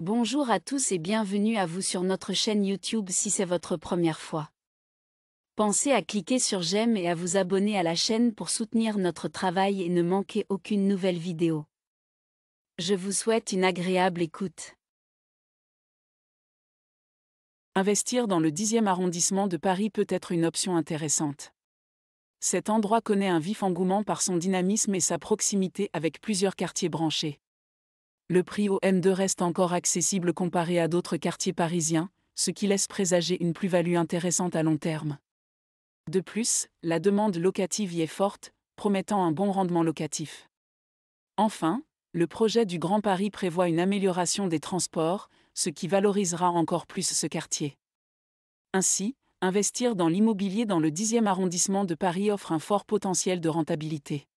Bonjour à tous et bienvenue à vous sur notre chaîne YouTube si c'est votre première fois. Pensez à cliquer sur j'aime et à vous abonner à la chaîne pour soutenir notre travail et ne manquer aucune nouvelle vidéo. Je vous souhaite une agréable écoute. Investir dans le 10e arrondissement de Paris peut être une option intéressante. Cet endroit connaît un vif engouement par son dynamisme et sa proximité avec plusieurs quartiers branchés le prix au M2 reste encore accessible comparé à d'autres quartiers parisiens, ce qui laisse présager une plus-value intéressante à long terme. De plus, la demande locative y est forte, promettant un bon rendement locatif. Enfin, le projet du Grand Paris prévoit une amélioration des transports, ce qui valorisera encore plus ce quartier. Ainsi, investir dans l'immobilier dans le 10e arrondissement de Paris offre un fort potentiel de rentabilité.